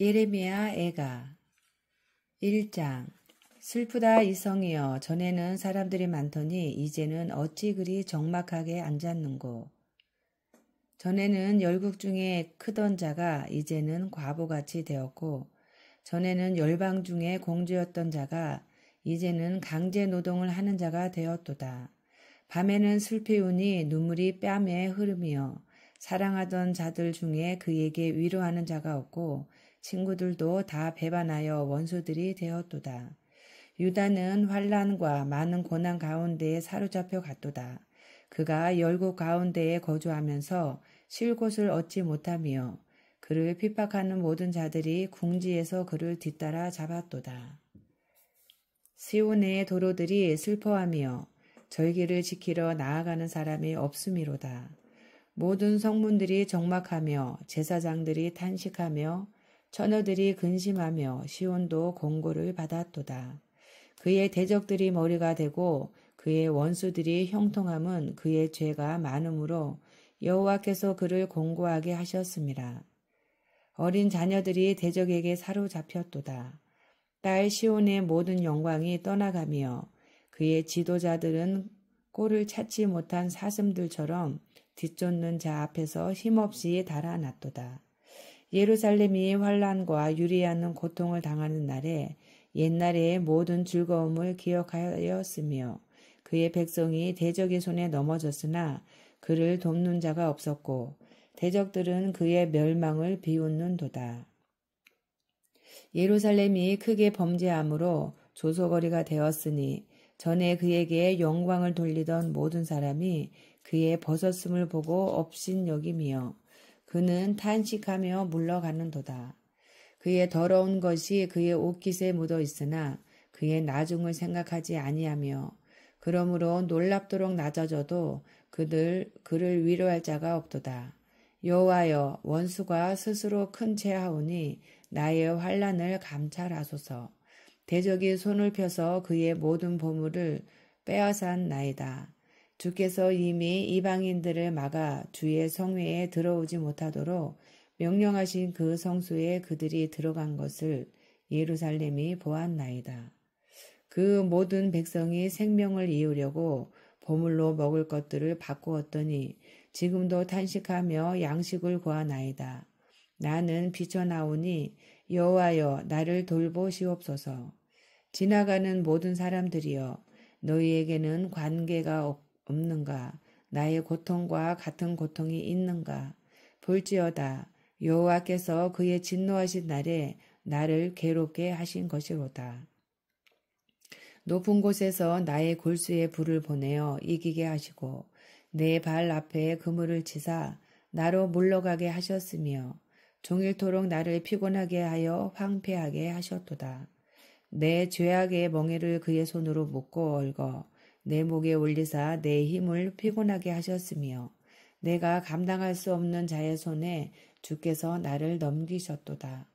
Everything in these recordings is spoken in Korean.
예레미야 애가 1장 슬프다 이성이여 전에는 사람들이 많더니 이제는 어찌 그리 적막하게 앉았는고 전에는 열국 중에 크던 자가 이제는 과보같이 되었고 전에는 열방 중에 공주였던 자가 이제는 강제 노동을 하는 자가 되었도다 밤에는 슬피우니 눈물이 뺨에 흐름이며 사랑하던 자들 중에 그에게 위로하는 자가 없고 친구들도 다 배반하여 원수들이 되었도다. 유다는 환란과 많은 고난 가운데에 사로잡혀 갔도다. 그가 열국 가운데에 거주하면서 쉴 곳을 얻지 못하며 그를 핍박하는 모든 자들이 궁지에서 그를 뒤따라 잡았도다. 시온의 도로들이 슬퍼하며 절기를 지키러 나아가는 사람이 없음이로다. 모든 성문들이 적막하며 제사장들이 탄식하며 처녀들이 근심하며 시온도 공고를 받았도다. 그의 대적들이 머리가 되고 그의 원수들이 형통함은 그의 죄가 많으므로 여호와께서 그를 공고하게 하셨습니다. 어린 자녀들이 대적에게 사로잡혔도다. 딸 시온의 모든 영광이 떠나가며 그의 지도자들은 꼴을 찾지 못한 사슴들처럼 뒤쫓는 자 앞에서 힘없이 달아났도다. 예루살렘이 환란과 유리하는 고통을 당하는 날에 옛날의 모든 즐거움을 기억하였으며 그의 백성이 대적의 손에 넘어졌으나 그를 돕는 자가 없었고 대적들은 그의 멸망을 비웃는 도다. 예루살렘이 크게 범죄함으로 조소거리가 되었으니 전에 그에게 영광을 돌리던 모든 사람이 그의 벗었음을 보고 업신여기며 그는 탄식하며 물러가는도다. 그의 더러운 것이 그의 옷깃에 묻어 있으나 그의 나중을 생각하지 아니하며 그러므로 놀랍도록 낮아져도 그들 그를 위로할 자가 없도다. 여호와여 원수가 스스로 큰 채하오니 나의 환란을 감찰하소서. 대적이 손을 펴서 그의 모든 보물을 빼앗았 나이다. 주께서 이미 이방인들을 막아 주의 성회에 들어오지 못하도록 명령하신 그 성소에 그들이 들어간 것을 예루살렘이 보았나이다. 그 모든 백성이 생명을 이으려고 보물로 먹을 것들을 바꾸었더니 지금도 탄식하며 양식을 구하나이다. 나는 비쳐나오니 여호와여 나를 돌보시옵소서. 지나가는 모든 사람들이여 너희에게는 관계가 없고 없는가? 나의 고통과 같은 고통이 있는가? 볼지어다 여호와께서 그의 진노하신 날에 나를 괴롭게 하신 것이로다. 높은 곳에서 나의 골수에 불을 보내어 이기게 하시고 내 발 앞에 그물을 치사 나로 물러가게 하셨으며 종일토록 나를 피곤하게 하여 황폐하게 하셨도다. 내 죄악의 멍에를 그의 손으로 묶고 얽거 내 목에 올리사 내 힘을 피곤하게 하셨으며 내가 감당할 수 없는 자의 손에 주께서 나를 넘기셨도다.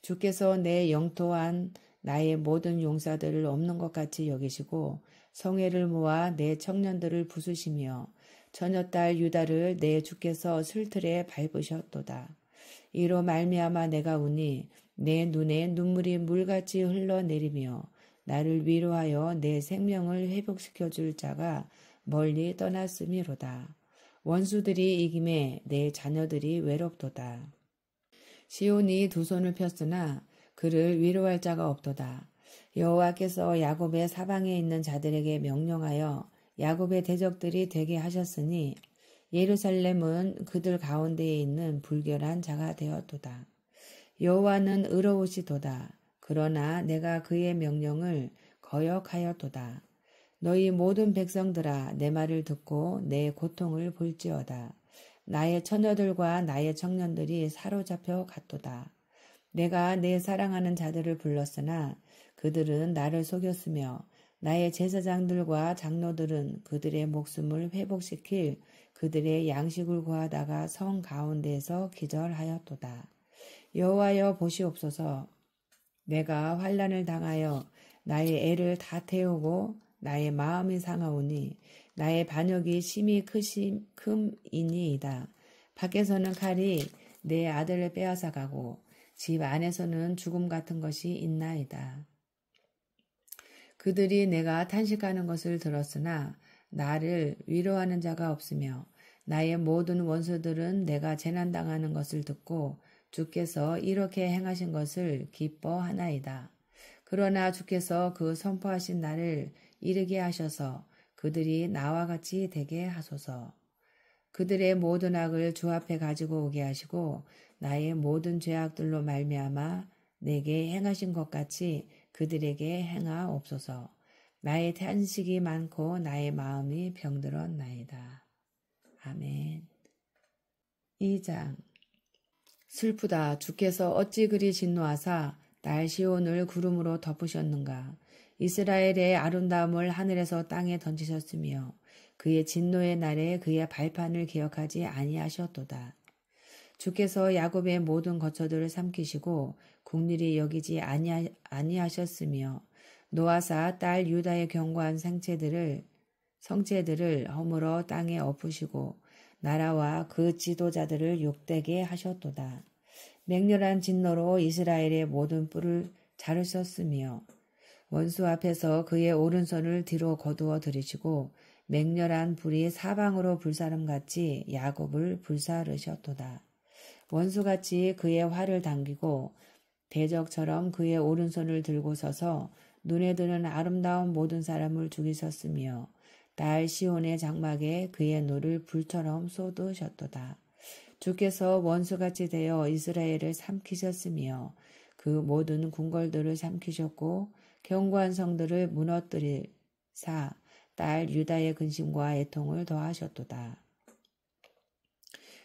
주께서 내 영토한 나의 모든 용사들을 없는 것 같이 여기시고 성회를 모아 내 청년들을 부수시며 처녀딸 유다를 내 주께서 슬틀에 밟으셨도다. 이로 말미암아 내가 우니 내 눈에 눈물이 물같이 흘러내리며 나를 위로하여 내 생명을 회복시켜 줄 자가 멀리 떠났으미로다 원수들이 이김에 내 자녀들이 외롭도다. 시온이 두 손을 폈으나 그를 위로할 자가 없도다. 여호와께서 야곱의 사방에 있는 자들에게 명령하여 야곱의 대적들이 되게 하셨으니 예루살렘은 그들 가운데에 있는 불결한 자가 되었도다. 여호와는 의로우시도다. 그러나 내가 그의 명령을 거역하였도다. 너희 모든 백성들아 내 말을 듣고 내 고통을 볼지어다. 나의 처녀들과 나의 청년들이 사로잡혀 갔도다. 내가 내 사랑하는 자들을 불렀으나 그들은 나를 속였으며 나의 제사장들과 장로들은 그들의 목숨을 회복시킬 그들의 양식을 구하다가 성 가운데에서 기절하였도다. 여호와여 보시옵소서 내가 환란을 당하여 나의 애를 다 태우고 나의 마음이 상하오니 나의 반역이 심히 크심 금이니이다. 밖에서는 칼이 내 아들을 빼앗아 가고 집 안에서는 죽음 같은 것이 있나이다. 그들이 내가 탄식하는 것을 들었으나 나를 위로하는 자가 없으며 나의 모든 원수들은 내가 재난당하는 것을 듣고 주께서 이렇게 행하신 것을 기뻐하나이다. 그러나 주께서 그 선포하신 날을 이르게 하셔서 그들이 나와 같이 되게 하소서. 그들의 모든 악을 주 앞에 가지고 오게 하시고 나의 모든 죄악들로 말미암아 내게 행하신 것 같이 그들에게 행하옵소서. 나의 탄식이 많고 나의 마음이 병들었나이다. 아멘. 2장 슬프다 주께서 어찌 그리 진노하사 날 시온을 구름으로 덮으셨는가 이스라엘의 아름다움을 하늘에서 땅에 던지셨으며 그의 진노의 날에 그의 발판을 기억하지 아니하셨도다. 주께서 야곱의 모든 거처들을 삼키시고 국리이 여기지 아니하, 아니하셨으며 노아사 딸 유다의 견고한 상체들을 성체들을 허물어 땅에 엎으시고 나라와 그 지도자들을 욕되게 하셨도다. 맹렬한 진노로 이스라엘의 모든 뿔을 자르셨으며 원수 앞에서 그의 오른손을 뒤로 거두어 들이시고 맹렬한 불이 사방으로 불사름같이 야곱을 불사르셨도다. 원수같이 그의 활을 당기고 대적처럼 그의 오른손을 들고 서서 눈에 드는 아름다운 모든 사람을 죽이셨으며 날 시온의 장막에 그의 노를 불처럼 쏟으셨도다. 주께서 원수같이 되어 이스라엘을 삼키셨으며 그 모든 궁궐들을 삼키셨고 경관 성들을 무너뜨리사 딸 유다의 근심과 애통을 더하셨도다.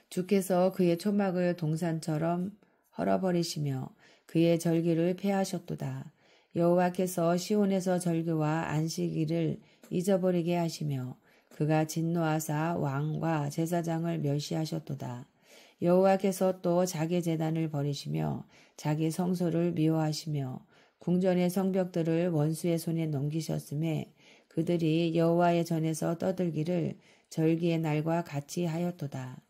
주께서 그의 초막을 동산처럼 헐어버리시며 그의 절기를 폐하셨도다. 여호와께서 시온에서 절기와 안식일을 잊어버리게 하시며 그가 진노하사 왕과 제사장을 멸시하셨도다. 여호와께서 또 자기 재단을 버리시며 자기 성소를 미워하시며 궁전의 성벽들을 원수의 손에 넘기셨음에 그들이 여호와의 전에서 떠들기를 절기의 날과 같이 하였도다.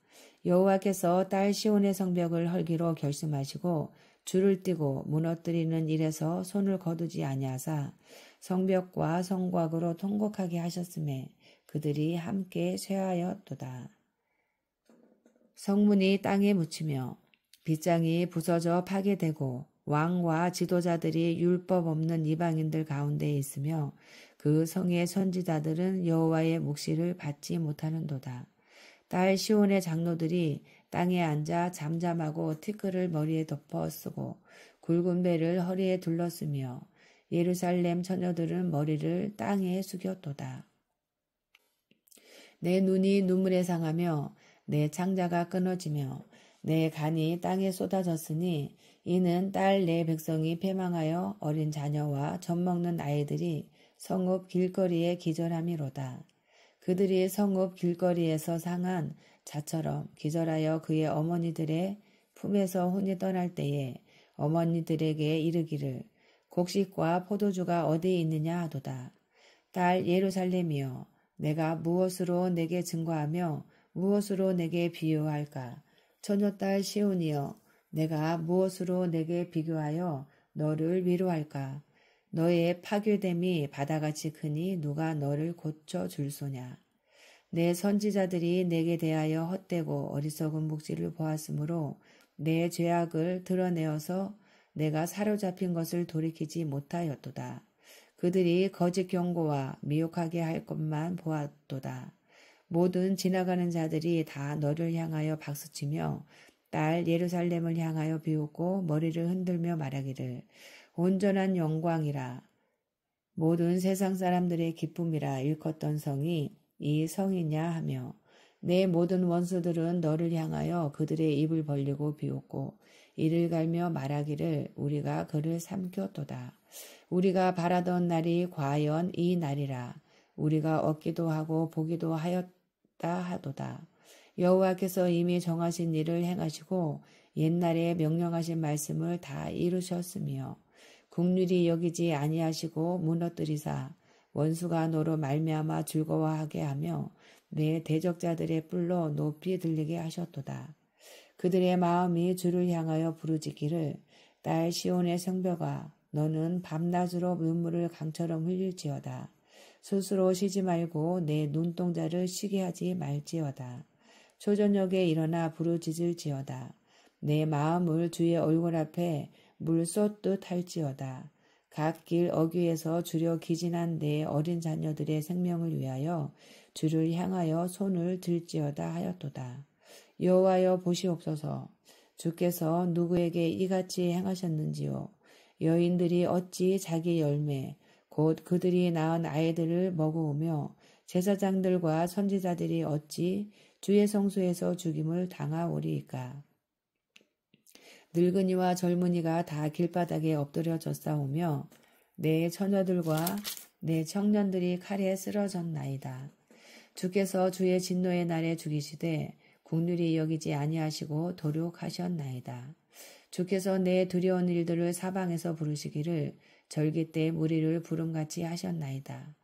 여호와께서 딸 시온의 성벽을 헐기로 결심하시고 줄을 띠고 무너뜨리는 일에서 손을 거두지 아니하사 성벽과 성곽으로 통곡하게 하셨음에 그들이 함께 쇠하였도다. 성문이 땅에 묻히며 빗장이 부서져 파괴되고 왕과 지도자들이 율법 없는 이방인들 가운데에 있으며 그 성의 선지자들은 여호와의 묵시를 받지 못하는도다. 딸 시온의 장로들이 땅에 앉아 잠잠하고 티끌을 머리에 덮어 쓰고 굵은 배를 허리에 둘렀으며 예루살렘 처녀들은 머리를 땅에 숙였도다. 내 눈이 눈물에 상하며 내 창자가 끊어지며 내 간이 땅에 쏟아졌으니 이는 딸 내 백성이 패망하여 어린 자녀와 젖먹는 아이들이 성읍 길거리에 기절함이로다. 그들이 성읍 길거리에서 상한 자처럼 기절하여 그의 어머니들의 품에서 혼이 떠날 때에 어머니들에게 이르기를 곡식과 포도주가 어디에 있느냐 하도다. 딸 예루살렘이여 내가 무엇으로 내게 증거하며 무엇으로 내게 비유할까? 처녀딸 시온이여 내가 무엇으로 내게 비교하여 너를 위로할까? 너의 파괴됨이 바다같이 크니 누가 너를 고쳐 줄 소냐. 내 선지자들이 내게 대하여 헛되고 어리석은 묵지를 보았으므로 내 죄악을 드러내어서 내가 사로잡힌 것을 돌이키지 못하였도다. 그들이 거짓 경고와 미혹하게 할 것만 보았도다. 모든 지나가는 자들이 다 너를 향하여 박수치며 딸 예루살렘을 향하여 비웃고 머리를 흔들며 말하기를 온전한 영광이라 모든 세상 사람들의 기쁨이라 일컫던 성이 이 성이냐 하며 내 모든 원수들은 너를 향하여 그들의 입을 벌리고 비웃고 이를 갈며 말하기를 우리가 그를 삼켰도다. 우리가 바라던 날이 과연 이 날이라 우리가 얻기도 하고 보기도 하였다 하도다. 여호와께서 이미 정하신 일을 행하시고 옛날에 명령하신 말씀을 다 이루셨으며 국률이 여기지 아니하시고 무너뜨리사 원수가 너로 말미암아 즐거워하게 하며 내 대적자들의 뿔로 높이 들리게 하셨도다. 그들의 마음이 주를 향하여 부르짖기를 딸 시온의 성벽아 너는 밤낮으로 눈물을 강처럼 흘릴지어다. 스스로 쉬지 말고 내 눈동자를 쉬게 하지 말지어다. 초저녁에 일어나 부르짖을지어다. 내 마음을 주의 얼굴 앞에 물쏟듯 할지어다. 각길 어귀에서 주려 기진한 내 어린 자녀들의 생명을 위하여 주를 향하여 손을 들지어다 하였도다. 여호와여 보시옵소서. 주께서 누구에게 이같이 행하셨는지요. 여인들이 어찌 자기 열매 곧 그들이 낳은 아이들을 먹어오며 제사장들과 선지자들이 어찌 주의 성소에서 죽임을 당하오리이까. 늙은이와 젊은이가 다 길바닥에 엎드려 졌사오며 내 처녀들과 내 청년들이 칼에 쓰러졌나이다. 주께서 주의 진노의 날에 죽이시되 국률이 여기지 아니하시고 도륙하셨나이다. 주께서 내 두려운 일들을 사방에서 부르시기를 절기 때 무리를 부름같이 하셨나이다.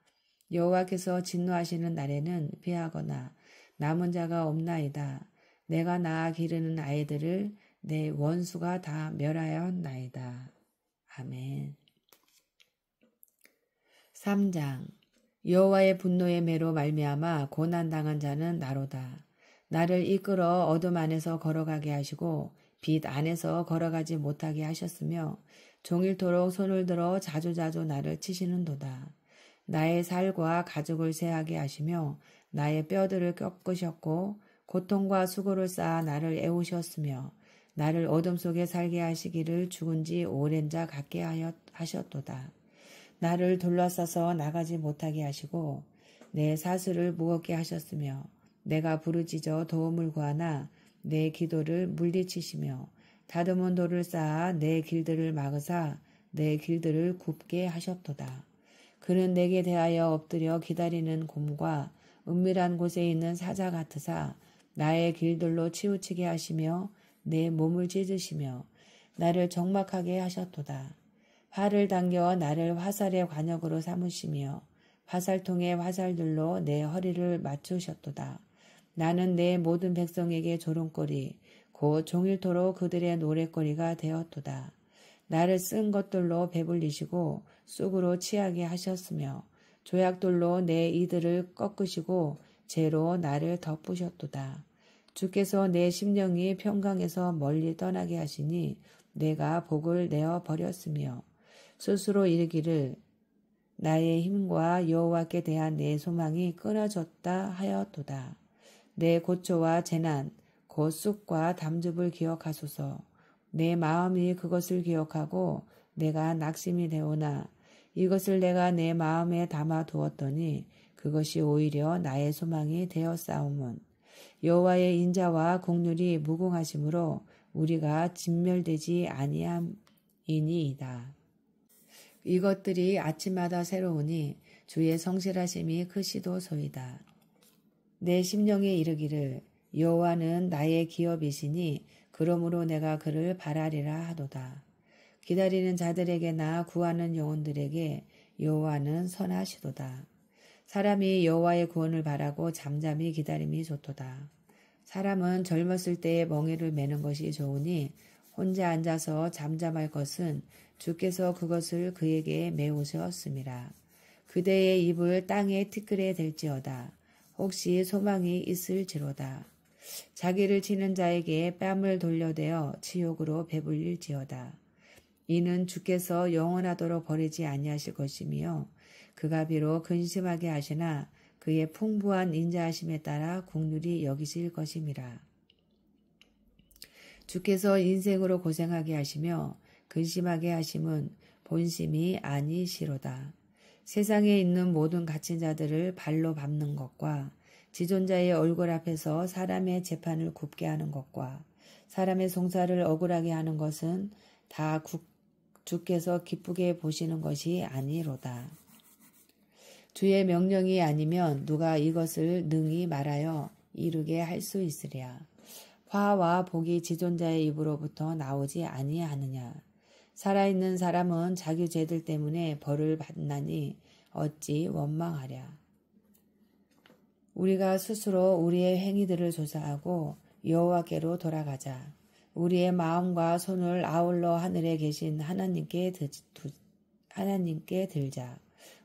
여호와께서 진노하시는 날에는 피하거나 남은 자가 없나이다. 내가 낳아 기르는 아이들을 내 원수가 다 멸하였나이다. 아멘. 3장 여호와의 분노의 매로 말미암아 고난 당한 자는 나로다. 나를 이끌어 어둠 안에서 걸어가게 하시고 빛 안에서 걸어가지 못하게 하셨으며 종일토록 손을 들어 자주자주 나를 치시는도다. 나의 살과 가죽을 새하게 하시며 나의 뼈들을 꺾으셨고 고통과 수고를 쌓아 나를 애우셨으며 나를 어둠 속에 살게 하시기를 죽은 지 오랜 자 같게 하 하셨도다. 나를 둘러싸서 나가지 못하게 하시고 내 사슬을 무겁게 하셨으며 내가 부르짖어 도움을 구하나 내 기도를 물리치시며 다듬은 돌을 쌓아 내 길들을 막으사 내 길들을 굽게 하셨도다. 그는 내게 대하여 엎드려 기다리는 곰과 은밀한 곳에 있는 사자 같으사 나의 길들로 치우치게 하시며 내 몸을 찢으시며 나를 적막하게 하셨도다. 활을 당겨 나를 화살의 관역으로 삼으시며 화살통의 화살들로 내 허리를 맞추셨도다. 나는 내 모든 백성에게 조롱거리 곧 종일토록 그들의 노래거리가 되었도다. 나를 쓴 것들로 배불리시고 쑥으로 취하게 하셨으며 조약돌로 내 이들을 꺾으시고 죄로 나를 덮으셨도다. 주께서 내 심령이 평강에서 멀리 떠나게 하시니 내가 복을 내어 버렸으며 스스로 이르기를 나의 힘과 여호와께 대한 내 소망이 끊어졌다 하였도다. 내 고초와 재난, 고숙과 담즙을 기억하소서. 내 마음이 그것을 기억하고 내가 낙심이 되오나 이것을 내가 내 마음에 담아 두었더니 그것이 오히려 나의 소망이 되었사오문. 여호와의 인자와 공률이 무궁하심으로 우리가 진멸되지 아니함이니이다. 이것들이 아침마다 새로우니 주의 성실하심이 크시도소이다. 내 심령에 이르기를 여호와는 나의 기업이시니 그러므로 내가 그를 바라리라 하도다. 기다리는 자들에게나 구하는 영혼들에게 여호와는 선하시도다. 사람이 여호와의 구원을 바라고 잠잠히 기다림이 좋도다. 사람은 젊었을 때에 멍에를 매는 것이 좋으니 혼자 앉아서 잠잠할 것은 주께서 그것을 그에게 메우셨습니다. 그대의 입을 땅에 티끌에 댈지어다. 혹시 소망이 있을지로다. 자기를 치는 자에게 뺨을 돌려대어 지옥으로 배불릴지어다. 이는 주께서 영원하도록 버리지 아니하실 것이며 그가 비록 근심하게 하시나 그의 풍부한 인자하심에 따라 국률이 여기실 것임이라. 주께서 인생으로 고생하게 하시며 근심하게 하심은 본심이 아니시로다. 세상에 있는 모든 갇힌 자들을 발로 밟는 것과 지존자의 얼굴 앞에서 사람의 재판을 굽게 하는 것과 사람의 송사를 억울하게 하는 것은 다 주께서 기쁘게 보시는 것이 아니로다. 주의 명령이 아니면 누가 이것을 능히 말하여 이루게 할 수 있으랴. 화와 복이 지존자의 입으로부터 나오지 아니하느냐. 살아있는 사람은 자기 죄들 때문에 벌을 받나니 어찌 원망하랴. 우리가 스스로 우리의 행위들을 조사하고 여호와께로 돌아가자. 우리의 마음과 손을 아울러 하늘에 계신 하나님께, 드, 하나님께 들자.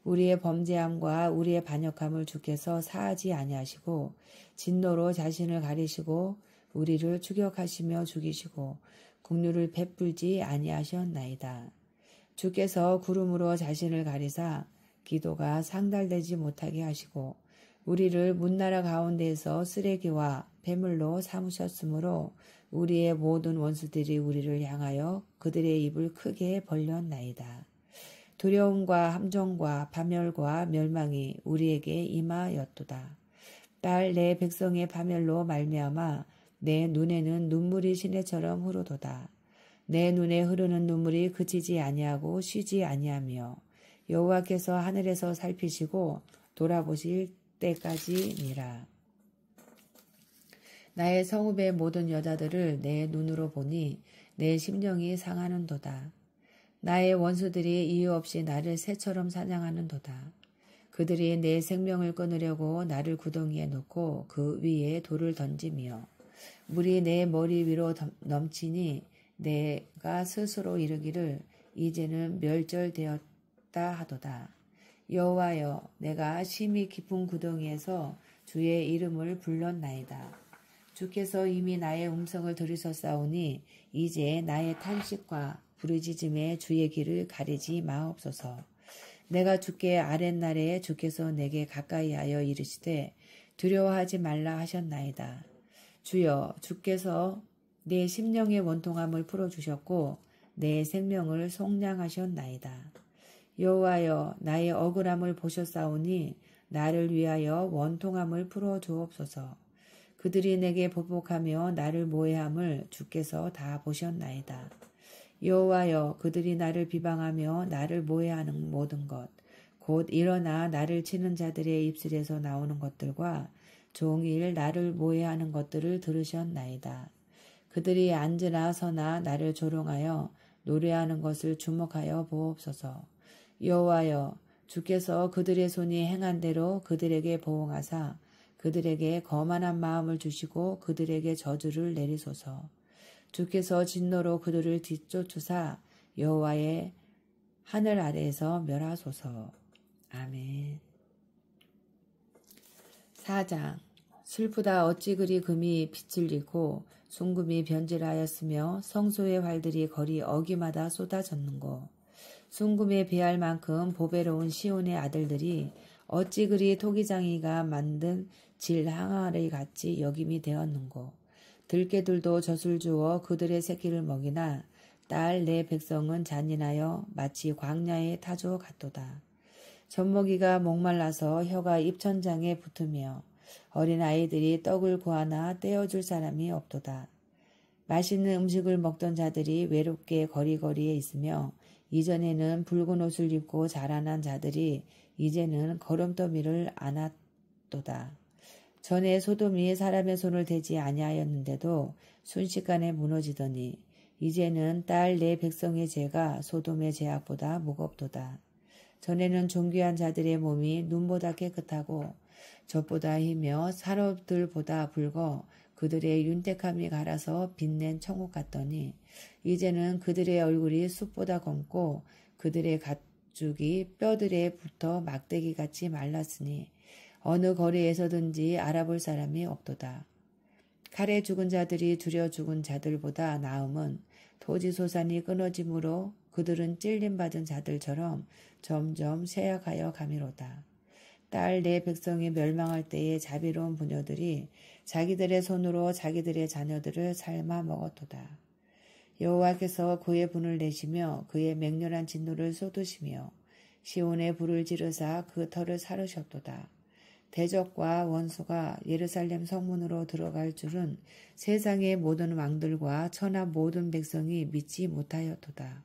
우리의 범죄함과 우리의 반역함을 주께서 사하지 아니하시고 진노로 자신을 가리시고 우리를 추격하시며 죽이시고 국류를 베풀지 아니하셨나이다. 주께서 구름으로 자신을 가리사 기도가 상달되지 못하게 하시고 우리를 문나라 가운데에서 쓰레기와 뱀물로 삼으셨으므로 우리의 모든 원수들이 우리를 향하여 그들의 입을 크게 벌렸나이다. 두려움과 함정과 파멸과 멸망이 우리에게 임하였도다. 딸 내 백성의 파멸로 말미암아 내 눈에는 눈물이 시내처럼 흐르도다. 내 눈에 흐르는 눈물이 그치지 아니하고 쉬지 아니하며 여호와께서 하늘에서 살피시고 돌아보실 때까지니라. 나의 성읍의 모든 여자들을 내 눈으로 보니 내 심령이 상하는도다. 나의 원수들이 이유 없이 나를 새처럼 사냥하는도다. 그들이 내 생명을 끊으려고 나를 구덩이에 놓고 그 위에 돌을 던지며 물이 내 머리 위로 넘치니 내가 스스로 이르기를 이제는 멸절되었다 하도다. 여호와여 내가 심히 깊은 구덩이에서 주의 이름을 불렀나이다. 주께서 이미 나의 음성을 들으셨사오니 이제 나의 탄식과 부르짖음에 주의 길을 가리지 마옵소서. 내가 주께 아랫날에 주께서 내게 가까이하여 이르시되 두려워하지 말라 하셨나이다. 주여 주께서 내 심령의 원통함을 풀어주셨고 내 생명을 속량하셨나이다. 여호와여 나의 억울함을 보셨사오니 나를 위하여 원통함을 풀어주옵소서. 그들이 내게 보복하며 나를 모해함을 주께서 다 보셨나이다. 여호와여 그들이 나를 비방하며 나를 모해하는 모든 것곧 일어나 나를 치는 자들의 입술에서 나오는 것들과 종일 나를 모해하는 것들을 들으셨나이다. 그들이 앉으나 서나 나를 조롱하여 노래하는 것을 주목하여 보옵소서. 여호와여 주께서 그들의 손이 행한 대로 그들에게 보응하사 그들에게 거만한 마음을 주시고 그들에게 저주를 내리소서. 주께서 진노로 그들을 뒤쫓으사 여호와의 하늘 아래에서 멸하소서. 아멘. 4장 슬프다 어찌 그리 금이 빛을 잃고 순금이 변질하였으며 성소의 활들이 거리 어귀마다 쏟아졌는고 순금에 비할 만큼 보배로운 시온의 아들들이 어찌 그리 토기장이가 만든 질항아리 같이 여김이 되었는고 들개들도 젖을 주어 그들의 새끼를 먹이나 딸 내 백성은 잔인하여 마치 광야에 타조 같도다. 젖먹이가 목말라서 혀가 입천장에 붙으며 어린 아이들이 떡을 구하나 떼어줄 사람이 없도다. 맛있는 음식을 먹던 자들이 외롭게 거리거리에 있으며 이전에는 붉은 옷을 입고 자라난 자들이 이제는 걸음더미를 안았도다. 전에 소돔이 사람의 손을 대지 아니하였는데도 순식간에 무너지더니 이제는 딸 내 백성의 죄가 소돔의 죄악보다 무겁도다. 전에는 존귀한 자들의 몸이 눈보다 깨끗하고 젖보다 희며 산업들보다 붉어 그들의 윤택함이 갈아서 빛낸 천국 같더니 이제는 그들의 얼굴이 숲보다 검고 그들의 가죽이 뼈들에 붙어 막대기같이 말랐으니 어느 거리에서든지 알아볼 사람이 없도다. 칼에 죽은 자들이 두려 죽은 자들보다 나음은 토지소산이 끊어짐으로 그들은 찔림받은 자들처럼 점점 쇠약하여 가미로다. 딸 내 백성이 멸망할 때에 자비로운 부녀들이 자기들의 손으로 자기들의 자녀들을 삶아 먹었도다. 여호와께서 그의 분을 내시며 그의 맹렬한 진노를 쏟으시며 시온의 불을 지르사 그 터를 사르셨도다. 대적과 원수가 예루살렘 성문으로 들어갈 줄은 세상의 모든 왕들과 천하 모든 백성이 믿지 못하였도다.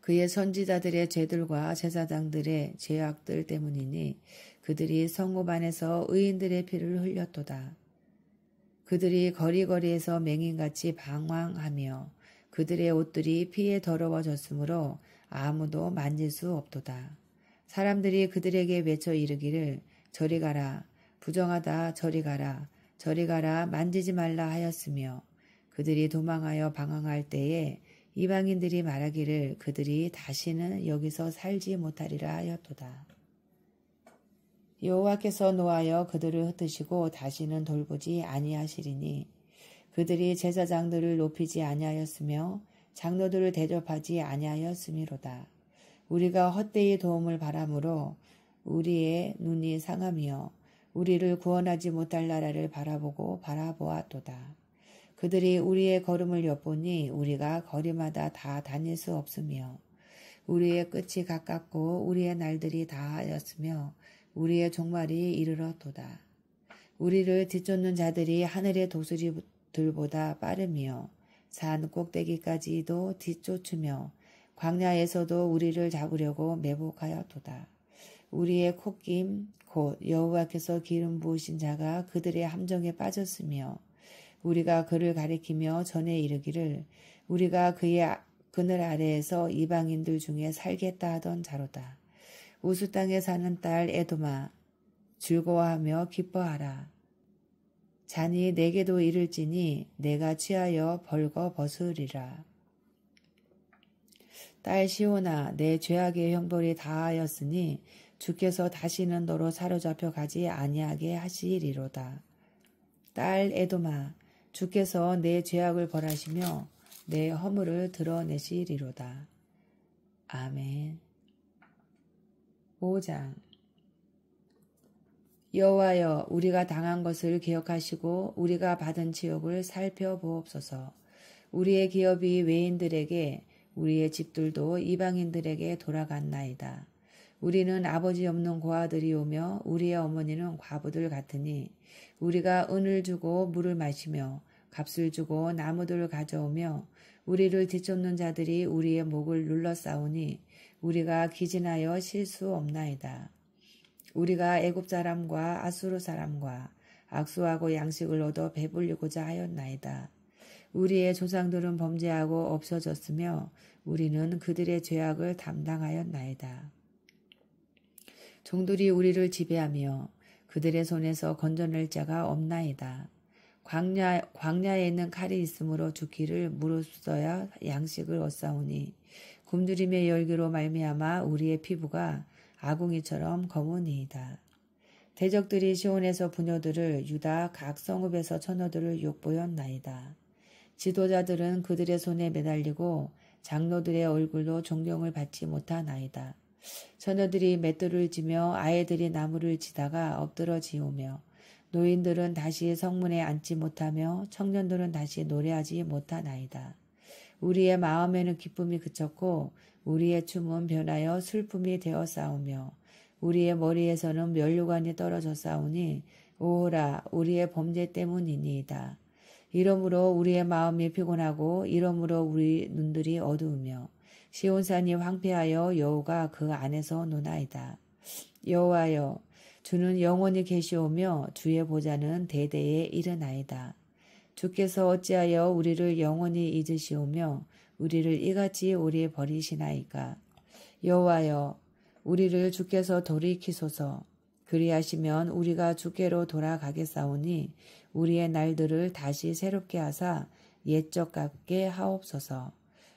그의 선지자들의 죄들과 제사장들의 죄악들 때문이니 그들이 성읍 안에서 의인들의 피를 흘렸도다. 그들이 거리거리에서 맹인같이 방황하며 그들의 옷들이 피에 더러워졌으므로 아무도 만질 수 없도다. 사람들이 그들에게 외쳐 이르기를 저리 가라 부정하다 저리 가라 저리 가라 만지지 말라 하였으며 그들이 도망하여 방황할 때에 이방인들이 말하기를 그들이 다시는 여기서 살지 못하리라 하였도다. 여호와께서 노하여 그들을 흩으시고 다시는 돌보지 아니하시리니 그들이 제사장들을 높이지 아니하였으며 장로들을 대접하지 아니하였으이로다 우리가 헛되이 도움을 바라므로 우리의 눈이 상하며 우리를 구원하지 못할 나라를 바라보고 바라보았도다. 그들이 우리의 걸음을 엿보니 우리가 거리마다 다 다닐 수 없으며 우리의 끝이 가깝고 우리의 날들이 다하였으며 우리의 종말이 이르렀도다. 우리를 뒤쫓는 자들이 하늘의 도수리들보다 빠르며 산 꼭대기까지도 뒤쫓으며 광야에서도 우리를 잡으려고 매복하였도다. 우리의 코김곧 여호와께서 기름 부으신 자가 그들의 함정에 빠졌으며 우리가 그를 가리키며 전에 이르기를 우리가 그의 아, 그늘 아래에서 이방인들 중에 살겠다 하던 자로다. 우수 땅에 사는 딸 에도마 즐거워하며 기뻐하라. 잔이 내게도 이를지니 내가 취하여 벌거 벗으리라. 딸 시온아 내 죄악의 형벌이 다하였으니 주께서 다시는 너로 사로잡혀 가지 아니하게 하시리로다. 딸 에도마 주께서 내 죄악을 벌하시며 내 허물을 드러내시리로다. 아멘. 5장 여호와여 우리가 당한 것을 기억하시고 우리가 받은 지옥을 살펴보옵소서. 우리의 기업이 외인들에게 우리의 집들도 이방인들에게 돌아갔나이다. 우리는 아버지 없는 고아들이 오며 우리의 어머니는 과부들 같으니 우리가 은을 주고 물을 마시며 값을 주고 나무들을 가져오며 우리를 뒤쫓는 자들이 우리의 목을 눌러싸우니 우리가 기진하여 실수 없나이다. 우리가 애굽 사람과 아수르 사람과 악수하고 양식을 얻어 배불리고자 하였나이다. 우리의 조상들은 범죄하고 없어졌으며 우리는 그들의 죄악을 담당하였나이다. 종들이 우리를 지배하며 그들의 손에서 건져낼 자가 없나이다. 광야, 광야에 있는 칼이 있으므로 죽기를 물릅써야 양식을 얻사오니 굶주림의 열기로 말미암아 우리의 피부가 아궁이처럼 검은이이다. 대적들이 시온에서 부녀들을 유다 각 성읍에서 처녀들을 욕보였나이다. 지도자들은 그들의 손에 매달리고 장로들의 얼굴로 존경을 받지 못한나이다 처녀들이 맷돌을 지며 아이들이 나무를 지다가 엎드러 지우며 노인들은 다시 성문에 앉지 못하며 청년들은 다시 노래하지 못한나이다 우리의 마음에는 기쁨이 그쳤고 우리의 춤은 변하여 슬픔이 되어 싸우며 우리의 머리에서는 면류관이 떨어져 싸우니 오호라 우리의 범죄 때문이니이다. 이러므로 우리의 마음이 피곤하고 이러므로 우리 눈들이 어두우며 시온산이 황폐하여 여호가 그 안에서 노나이다. 여호와여 주는 영원히 계시오며 주의 보좌는 대대에 이르나이다. 주께서 어찌하여 우리를 영원히 잊으시오며 우리를 이같이 오래 버리시나이까. 여호와여 우리를 주께서 돌이키소서 그리하시면 우리가 주께로 돌아가겠사오니 우리의 날들을 다시 새롭게 하사 옛적 같게 하옵소서.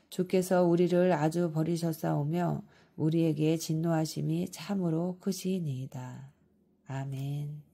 주께서 우리를 아주 버리셨사오며 우리에게 진노하심이 참으로 크시니이다. 아멘.